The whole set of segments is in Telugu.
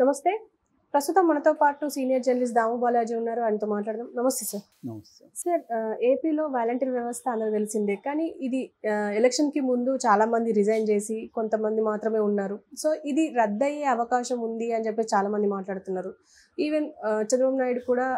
నమస్తే ప్రస్తుతం మనతో పాటు సీనియర్ జర్నలిస్ట్ దాము బాలాజీ ఉన్నారు ఆయనతో మాట్లాడదాం నమస్తే సార్ సార్ ఏపీలో వాలంటీర్ వ్యవస్థ అందరూ తెలిసిందే కానీ ఇది ఎలక్షన్కి ముందు చాలామంది రిజైన్ చేసి కొంతమంది మాత్రమే ఉన్నారు సో ఇది రద్దయ్యే అవకాశం ఉంది అని చెప్పి చాలామంది మాట్లాడుతున్నారు ఈవెన్ చంద్రబాబు నాయుడు కూడా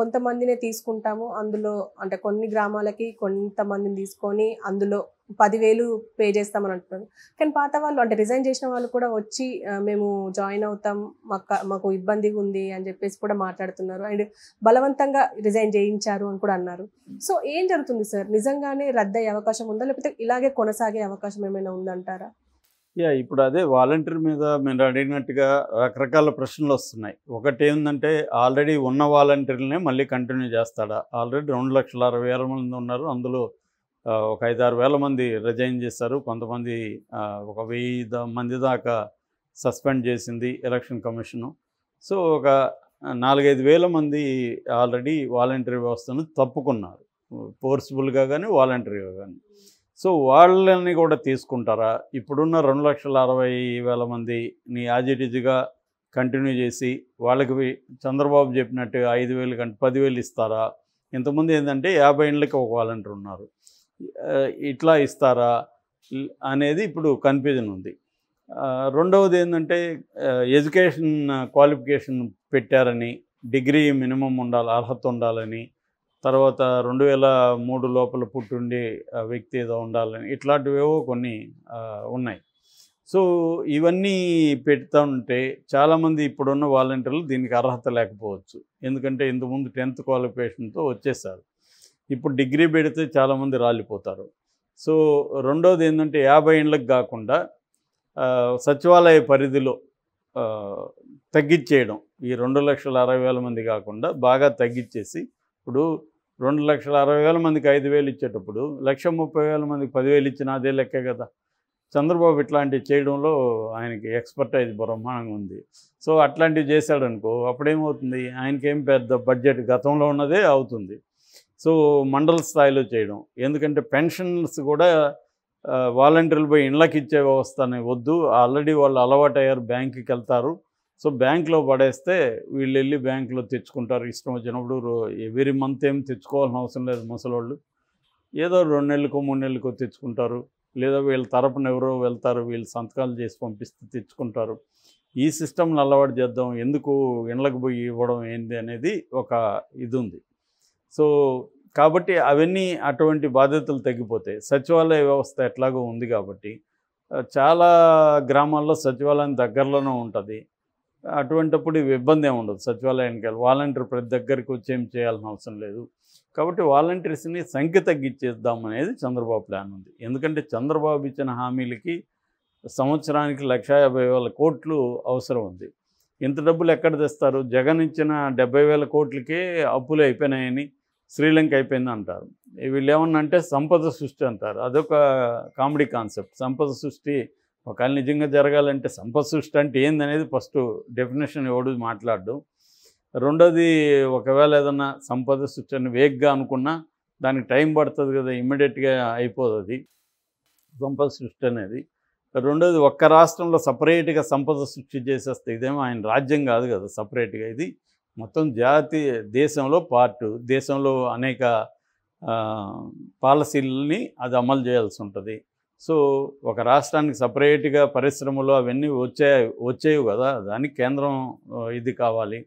కొంతమందినే తీసుకుంటాము అందులో అంటే కొన్ని గ్రామాలకి కొంతమందిని తీసుకొని అందులో పదివేలు పే చేస్తామని అంటున్నారు కానీ పాత వాళ్ళు అంటే రిజైన్ చేసిన వాళ్ళు కూడా వచ్చి మేము జాయిన్ అవుతాం మాకు మాకు ఇబ్బందిగా ఉంది అని చెప్పేసి కూడా మాట్లాడుతున్నారు అండ్ బలవంతంగా రిజైన్ చేయించారు అని కూడా అన్నారు సో ఏం జరుగుతుంది సార్ నిజంగానే రద్దయ్యే అవకాశం ఉందా లేకపోతే ఇలాగే కొనసాగే అవకాశం ఏమైనా ఉందంటారా యా ఇప్పుడు అదే వాలంటీర్ మీద మీరు అడిగినట్టుగా రకరకాల ప్రశ్నలు వస్తున్నాయి ఒకటి ఏంటంటే ఆల్రెడీ ఉన్న వాలంటీర్లనే మళ్ళీ కంటిన్యూ చేస్తాడా ఆల్రెడీ రెండు లక్షల అరవై వేల మంది ఉన్నారు అందులో ఒక ఐదారు వేల మంది రిజైన్ చేశారు కొంతమంది ఒక వెయ్యి మంది దాకా సస్పెండ్ చేసింది ఎలక్షన్ కమిషను సో ఒక నాలుగైదు వేల మంది ఆల్రెడీ వాలంటరీ వ్యవస్థను తప్పుకున్నారు ఫోర్స్ఫుల్గా కానీ వాలంటరీగా కానీ సో వాళ్ళని కూడా తీసుకుంటారా ఇప్పుడున్న రెండు లక్షల అరవై వేల మందిని యాజిటీజ్గా కంటిన్యూ చేసి వాళ్ళకి చంద్రబాబు చెప్పినట్టు ఐదు వేలు కంటే పదివేలు ఇస్తారా ఇంతకుముందు ఏంటంటే యాభై ఏళ్ళకి ఒక వాలంటీర్ ఉన్నారు ఇట్లా ఇస్తారా అనేది ఇప్పుడు కన్ఫ్యూజన్ ఉంది రెండవది ఏంటంటే ఎడ్యుకేషన్ క్వాలిఫికేషన్ పెట్టారని డిగ్రీ మినిమం ఉండాలి అర్హత ఉండాలని తర్వాత రెండు వేల మూడు లోపల పుట్టుండి వ్యక్తి ఏదో ఉండాలని ఇట్లాంటివేవో కొన్ని ఉన్నాయి సో ఇవన్నీ పెడతా ఉంటే చాలామంది ఇప్పుడున్న వాలంటీర్లు దీనికి అర్హత లేకపోవచ్చు ఎందుకంటే ఇంతకుముందు టెన్త్ క్వాలిఫికేషన్తో వచ్చేసారు ఇప్పుడు డిగ్రీ పెడితే చాలామంది రాలిపోతారు సో రెండోది ఏంటంటే యాభై ఏళ్ళకి కాకుండా సచివాలయ పరిధిలో తగ్గించేయడం ఈ రెండు లక్షల అరవై వేల మంది కాకుండా బాగా తగ్గించేసి ఇప్పుడు రెండు లక్షల అరవై వేల మందికి ఐదు వేలు ఇచ్చేటప్పుడు లక్ష ముప్పై వేల మందికి పదివేలు ఇచ్చిన అదే లెక్కే కదా చంద్రబాబు ఇట్లాంటివి చేయడంలో ఆయనకి ఎక్స్పర్ట్ అయితే బ్రహ్మాండంగా ఉంది సో అట్లాంటివి చేశాడనుకో అప్పుడేమవుతుంది ఆయనకేం పెద్ద బడ్జెట్ గతంలో ఉన్నదే అవుతుంది సో మండల స్థాయిలో చేయడం ఎందుకంటే పెన్షన్స్ కూడా వాలంటీర్లు పోయి ఇళ్ళకి ఇచ్చే వ్యవస్థని వద్దు ఆల్రెడీ వాళ్ళు అలవాటు అయ్యారు బ్యాంకుకి వెళ్తారు సో బ్యాంక్లో పడేస్తే వీళ్ళు వెళ్ళి బ్యాంకులో తెచ్చుకుంటారు ఇష్టం వచ్చినప్పుడు ఎవరి మంత్ ఏం తెచ్చుకోవాల్సిన అవసరం లేదు ముసలోళ్ళు ఏదో రెండు నెలలకో మూడు నెలలకో తెచ్చుకుంటారు లేదా వీళ్ళ తరపున ఎవరో వెళ్తారు వీళ్ళు సంతకాలు చేసి పంపిస్తే తెచ్చుకుంటారు ఈ సిస్టమ్ని అలవాటు చేద్దాం ఎందుకు ఇండ్లకు పోయి ఇవ్వడం ఏంది అనేది ఒక ఇది ఉంది సో కాబట్టి అవన్నీ అటువంటి బాధ్యతలు తగ్గిపోతాయి సచివాలయ వ్యవస్థ ఎట్లాగో ఉంది కాబట్టి చాలా గ్రామాల్లో సచివాలయం దగ్గరలోనే ఉంటుంది అటువంటిప్పుడు ఇబ్బంది ఏమి ఉండదు సచివాలయానికి వెళ్ళి వాలంటీర్ ప్రతి దగ్గరికి వచ్చి ఏం చేయాల్సిన అవసరం లేదు కాబట్టి వాలంటీర్స్ని సంఖ్య తగ్గించేద్దామనేది చంద్రబాబు ప్లాన్ ఉంది ఎందుకంటే చంద్రబాబు ఇచ్చిన హామీలకి సంవత్సరానికి లక్ష యాభై వేల కోట్లు అవసరం ఉంది ఇంత డబ్బులు ఎక్కడ తెస్తారు జగన్ ఇచ్చిన డెబ్బై వేల కోట్లకే అప్పులు అయిపోయినాయని శ్రీలంక అయిపోయింది అంటారు వీళ్ళు ఏమన్నంటే సంపద సృష్టి అంటారు అదొక కామెడీ కాన్సెప్ట్ సంపద సృష్టి ఒకవేళ నిజంగా జరగాలంటే సంపద సృష్టి అంటే ఏందనేది ఫస్ట్ డెఫినేషన్ ఎవడు మాట్లాడడం రెండోది ఒకవేళ ఏదన్నా సంపద సృష్టి అని వేగ్గా అనుకున్నా దానికి టైం పడుతుంది కదా ఇమ్మీడియట్గా అయిపోదు అది సంపద సృష్టి అనేది రెండోది ఒక్క రాష్ట్రంలో సపరేట్గా సంపద సృష్టి చేసేస్తే ఇదేమో ఆయన రాజ్యం కాదు కదా సపరేట్గా ఇది మొత్తం జాతి దేశంలో పార్టు దేశంలో అనేక పాలసీలని అది అమలు చేయాల్సి ఉంటుంది సో ఒక రాష్ట్రానికి సపరేట్గా పరిశ్రమలు అవన్నీ వచ్చే వచ్చేవి కదా దానికి కేంద్రం ఇది కావాలి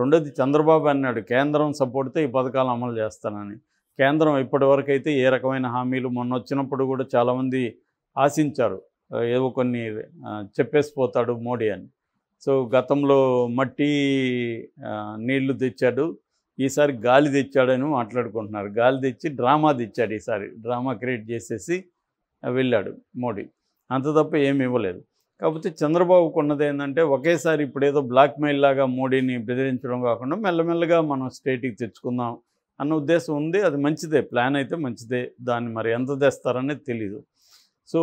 రెండోది చంద్రబాబు అన్నాడు కేంద్రం సపోర్ట్తో ఈ పథకాలు అమలు చేస్తానని కేంద్రం ఇప్పటివరకైతే అయితే ఏ రకమైన హామీలు మొన్న వచ్చినప్పుడు కూడా చాలామంది ఆశించారు ఏవో కొన్ని చెప్పేసిపోతాడు మోడీ అని సో గతంలో మట్టి నీళ్లు తెచ్చాడు ఈసారి గాలి తెచ్చాడని మాట్లాడుకుంటున్నారు గాలి తెచ్చి డ్రామా తెచ్చాడు ఈసారి డ్రామా క్రియేట్ చేసేసి వెళ్ళాడు మోడీ అంత తప్ప ఏమి ఇవ్వలేదు కాకపోతే చంద్రబాబు కొన్నది ఏంటంటే ఒకేసారి ఇప్పుడు ఏదో మెయిల్ లాగా మోడీని బెదిరించడం కాకుండా మెల్లమెల్లగా మనం స్టేట్కి తెచ్చుకుందాం అన్న ఉద్దేశం ఉంది అది మంచిదే ప్లాన్ అయితే మంచిదే దాన్ని మరి ఎంత తెస్తారనేది తెలీదు సో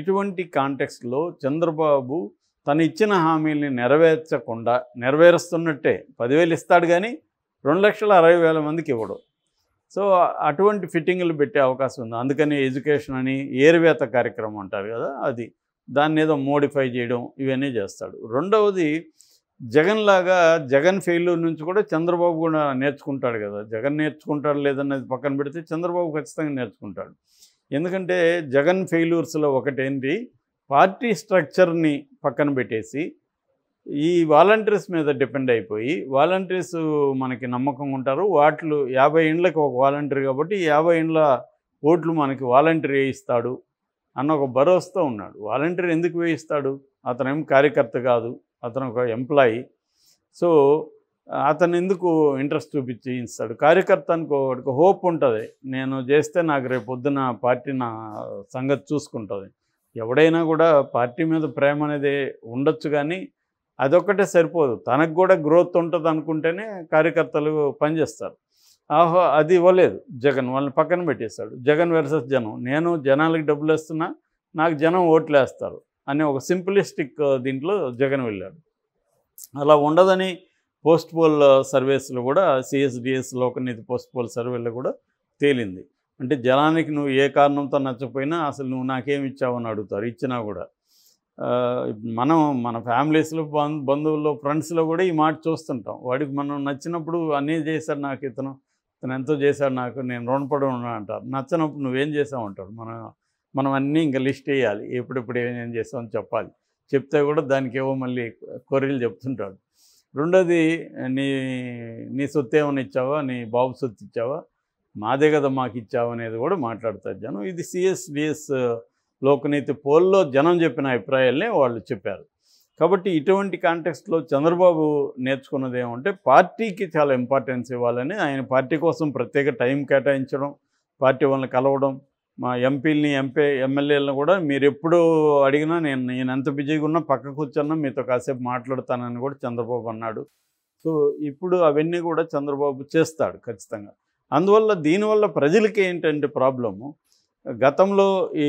ఇటువంటి కాంటెక్స్లో చంద్రబాబు తను ఇచ్చిన హామీల్ని నెరవేర్చకుండా నెరవేరుస్తున్నట్టే పదివేలు ఇస్తాడు కానీ రెండు లక్షల అరవై వేల మందికి ఇవ్వడు సో అటువంటి ఫిట్టింగ్లు పెట్టే అవకాశం ఉంది అందుకని ఎడ్యుకేషన్ అని ఏరువేత కార్యక్రమం అంటారు కదా అది దాన్ని ఏదో మోడిఫై చేయడం ఇవన్నీ చేస్తాడు రెండవది జగన్ లాగా జగన్ ఫెయిల్యూర్ నుంచి కూడా చంద్రబాబు కూడా నేర్చుకుంటాడు కదా జగన్ నేర్చుకుంటాడు లేదన్నది పక్కన పెడితే చంద్రబాబు ఖచ్చితంగా నేర్చుకుంటాడు ఎందుకంటే జగన్ ఫెయిల్యూర్స్లో ఒకటేంటి పార్టీ స్ట్రక్చర్ని పక్కన పెట్టేసి ఈ వాలంటీర్స్ మీద డిపెండ్ అయిపోయి వాలంటీర్స్ మనకి నమ్మకం ఉంటారు వాటిలు యాభై ఇండ్లకు ఒక వాలంటీర్ కాబట్టి యాభై ఇండ్ల ఓట్లు మనకి వాలంటీర్ వేయిస్తాడు అన్న ఒక భరోసాతో ఉన్నాడు వాలంటీర్ ఎందుకు వేయిస్తాడు అతనేం కార్యకర్త కాదు అతను ఒక ఎంప్లాయీ సో అతను ఎందుకు ఇంట్రెస్ట్ చూపించి ఇస్తాడు కార్యకర్త అనుకోవడానికి హోప్ ఉంటుంది నేను చేస్తే నాకు రేపు పొద్దున పార్టీ నా సంగతి చూసుకుంటుంది ఎవడైనా కూడా పార్టీ మీద ప్రేమ అనేది ఉండొచ్చు కానీ అదొక్కటే సరిపోదు తనకు కూడా గ్రోత్ ఉంటుంది అనుకుంటేనే కార్యకర్తలు పనిచేస్తారు ఆహో అది ఇవ్వలేదు జగన్ వాళ్ళని పక్కన పెట్టేశాడు జగన్ వర్సెస్ జనం నేను జనాలకు డబ్బులు వేస్తున్నా నాకు జనం ఓట్లు వేస్తారు అనే ఒక సింపులిస్టిక్ దీంట్లో జగన్ వెళ్ళాడు అలా ఉండదని పోస్ట్ పోల్ సర్వేస్లో కూడా సిఎస్డిఎస్ లోకనీతి పోస్ట్ పోల్ సర్వేలో కూడా తేలింది అంటే జలానికి నువ్వు ఏ కారణంతో నచ్చపోయినా అసలు నువ్వు నాకేమి ఇచ్చావు అని అడుగుతారు ఇచ్చినా కూడా మనం మన ఫ్యామిలీస్లో బంధు బంధువుల్లో ఫ్రెండ్స్లో కూడా ఈ మాట చూస్తుంటాం వాడికి మనం నచ్చినప్పుడు అన్నీ చేశాడు నాకు ఇతను ఇతను ఎంతో చేశాడు నాకు నేను రుణపడి ఉన్నా అంటారు నచ్చినప్పుడు నువ్వేం చేసావు అంటాడు మనం మనం అన్నీ ఇంకా లిస్ట్ వేయాలి ఎప్పుడెప్పుడు ఏమేం చేసామని చెప్పాలి చెప్తే కూడా దానికి ఏవో మళ్ళీ కొర్రీలు చెప్తుంటాడు రెండోది నీ నీ సొత్తు ఏమైనా ఇచ్చావా నీ బాబు సొత్తు ఇచ్చావా మాదే కదా మాకు ఇచ్చావనేది కూడా మాట్లాడతారు జనం ఇది సిఎస్డిఎస్ లోకనీతి పోల్లో జనం చెప్పిన అభిప్రాయాలనే వాళ్ళు చెప్పారు కాబట్టి ఇటువంటి కాంటెక్స్ట్లో చంద్రబాబు నేర్చుకున్నది ఏమంటే పార్టీకి చాలా ఇంపార్టెన్స్ ఇవ్వాలని ఆయన పార్టీ కోసం ప్రత్యేక టైం కేటాయించడం పార్టీ వాళ్ళని కలవడం మా ఎంపీలని ఎంపీ ఎమ్మెల్యేలను కూడా మీరు ఎప్పుడు అడిగినా నేను నేను ఎంత బిజీగా ఉన్నా పక్క కూర్చున్నా మీతో కాసేపు మాట్లాడతానని కూడా చంద్రబాబు అన్నాడు సో ఇప్పుడు అవన్నీ కూడా చంద్రబాబు చేస్తాడు ఖచ్చితంగా అందువల్ల దీనివల్ల ప్రజలకి ఏంటంటే ప్రాబ్లము గతంలో ఈ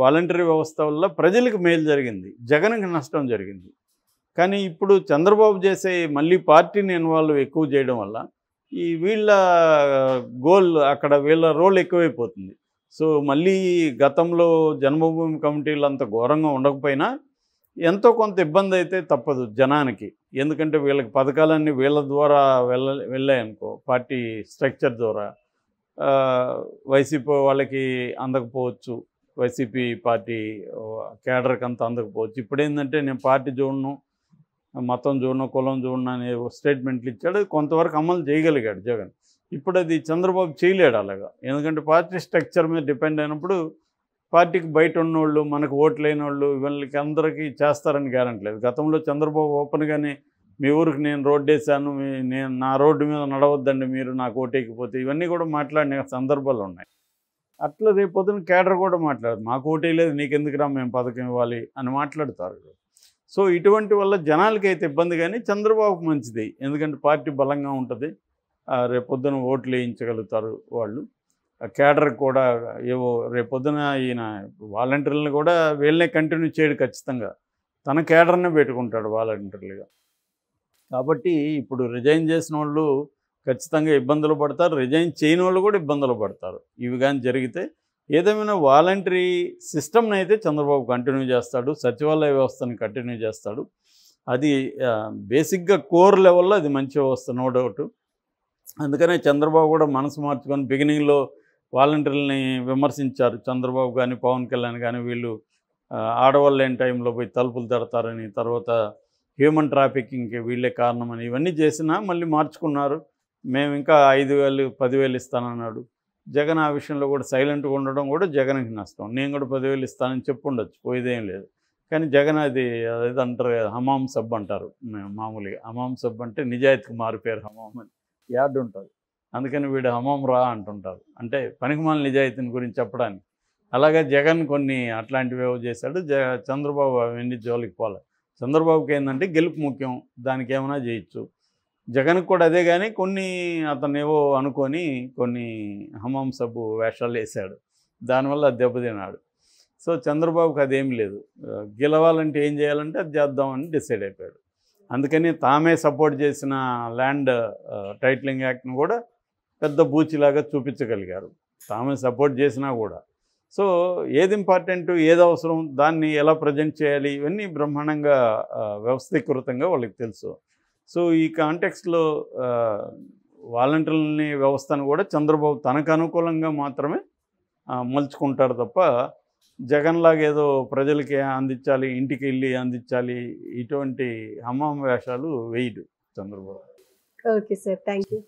వాలంటరీ వ్యవస్థ వల్ల ప్రజలకు మేలు జరిగింది జగన్కి నష్టం జరిగింది కానీ ఇప్పుడు చంద్రబాబు చేసే మళ్ళీ పార్టీని ఇన్వాల్వ్ ఎక్కువ చేయడం వల్ల ఈ వీళ్ళ గోల్ అక్కడ వీళ్ళ రోల్ ఎక్కువైపోతుంది సో మళ్ళీ గతంలో జన్మభూమి కమిటీలు అంత ఘోరంగా ఉండకపోయినా ఎంతో కొంత ఇబ్బంది అయితే తప్పదు జనానికి ఎందుకంటే వీళ్ళకి పథకాలన్నీ వీళ్ళ ద్వారా వెళ్ళ వెళ్ళాయనుకో పార్టీ స్ట్రక్చర్ ద్వారా వైసీపీ వాళ్ళకి అందకపోవచ్చు వైసీపీ పార్టీ కేడర్కి అంత అందకపోవచ్చు ఇప్పుడు ఏంటంటే నేను పార్టీ చూడను మతం చూడను కులం చూడను అనే స్టేట్మెంట్లు ఇచ్చాడు కొంతవరకు అమలు చేయగలిగాడు జగన్ ఇప్పుడు అది చంద్రబాబు చేయలేడు అలాగా ఎందుకంటే పార్టీ స్ట్రక్చర్ మీద డిపెండ్ అయినప్పుడు పార్టీకి బయట ఉన్నోళ్ళు మనకు ఓట్లైన వాళ్ళు ఇవన్నీ అందరికీ చేస్తారని గ్యారంటీ లేదు గతంలో చంద్రబాబు ఓపెన్గానే మీ ఊరికి నేను రోడ్డు వేసాను మీ నేను నా రోడ్డు మీద నడవద్దండి మీరు నాకు ఓటేకిపోతే ఇవన్నీ కూడా మాట్లాడిన సందర్భాలు ఉన్నాయి అట్లా రేపొద్దున కేడర్ కూడా మాట్లాడదు మాకు లేదు నీకెందుకురా మేము పథకం ఇవ్వాలి అని మాట్లాడతారు సో ఇటువంటి వల్ల జనాలకి అయితే ఇబ్బంది కానీ చంద్రబాబుకి మంచిది ఎందుకంటే పార్టీ బలంగా ఉంటుంది రేపొద్దున ఓట్లు వేయించగలుగుతారు వాళ్ళు కేడర్ కూడా ఏవో రేపొద్దున ఈయన వాలంటీర్లను కూడా వీళ్ళనే కంటిన్యూ చేయడు ఖచ్చితంగా తన క్యాడర్నే పెట్టుకుంటాడు వాలంటీర్లుగా కాబట్టి ఇప్పుడు రిజైన్ చేసిన వాళ్ళు ఖచ్చితంగా ఇబ్బందులు పడతారు రిజైన్ చేయని వాళ్ళు కూడా ఇబ్బందులు పడతారు ఇవి కానీ జరిగితే ఏదేమైనా వాలంటరీ సిస్టమ్ని అయితే చంద్రబాబు కంటిన్యూ చేస్తాడు సచివాలయ వ్యవస్థను కంటిన్యూ చేస్తాడు అది బేసిక్గా కోర్ లెవెల్లో అది మంచి వ్యవస్థ నో డౌట్ అందుకనే చంద్రబాబు కూడా మనసు మార్చుకొని బిగినింగ్లో వాలంటీర్లని విమర్శించారు చంద్రబాబు కానీ పవన్ కళ్యాణ్ కానీ వీళ్ళు ఆడవాళ్ళు లేని టైంలో పోయి తలుపులు తడతారని తర్వాత హ్యూమన్ ట్రాఫికింగ్కి వీళ్ళే కారణమని ఇవన్నీ చేసినా మళ్ళీ మార్చుకున్నారు మేము ఇంకా ఐదు వేలు పదివేలు ఇస్తానన్నాడు జగన్ ఆ విషయంలో కూడా సైలెంట్గా ఉండడం కూడా జగన్కి నష్టం నేను కూడా పదివేలు ఇస్తానని ఉండొచ్చు పోయేదేం లేదు కానీ జగన్ అది అదే అంటారు హమాం సబ్ అంటారు మామూలుగా హమాం సబ్ అంటే నిజాయితీకి మారిపోయారు హమాం అని యాడ్ ఉంటుంది అందుకని వీడు హమం రా అంటుంటారు అంటే పనికిమాల నిజాయితీని గురించి చెప్పడానికి అలాగే జగన్ కొన్ని అట్లాంటివేవో చేశాడు జ చంద్రబాబు అవన్నీ జోలికి పోలే చంద్రబాబుకి ఏంటంటే గెలుపు ముఖ్యం దానికి ఏమైనా చేయొచ్చు జగన్కి కూడా అదే కానీ కొన్ని అతను ఏవో అనుకొని కొన్ని హమాం సబ్బు వేషాలు వేశాడు దానివల్ల దెబ్బతిన్నాడు సో చంద్రబాబుకి అదేం లేదు గెలవాలంటే ఏం చేయాలంటే అది చేద్దామని డిసైడ్ అయిపోయాడు అందుకని తామే సపోర్ట్ చేసిన ల్యాండ్ టైటిలింగ్ యాక్ట్ను కూడా పెద్ద బూచిలాగా చూపించగలిగారు తామే సపోర్ట్ చేసినా కూడా సో ఏది ఇంపార్టెంట్ ఏది అవసరం దాన్ని ఎలా ప్రజెంట్ చేయాలి ఇవన్నీ బ్రహ్మాండంగా వ్యవస్థీకృతంగా వాళ్ళకి తెలుసు సో ఈ కాంటెక్స్లో వాలంటీర్లని వ్యవస్థను కూడా చంద్రబాబు తనకు అనుకూలంగా మాత్రమే మలుచుకుంటారు తప్ప జగన్లాగా ఏదో ప్రజలకి అందించాలి ఇంటికి వెళ్ళి అందించాలి ఇటువంటి హమ్మాం వేషాలు వేయడు చంద్రబాబు ఓకే సార్ థ్యాంక్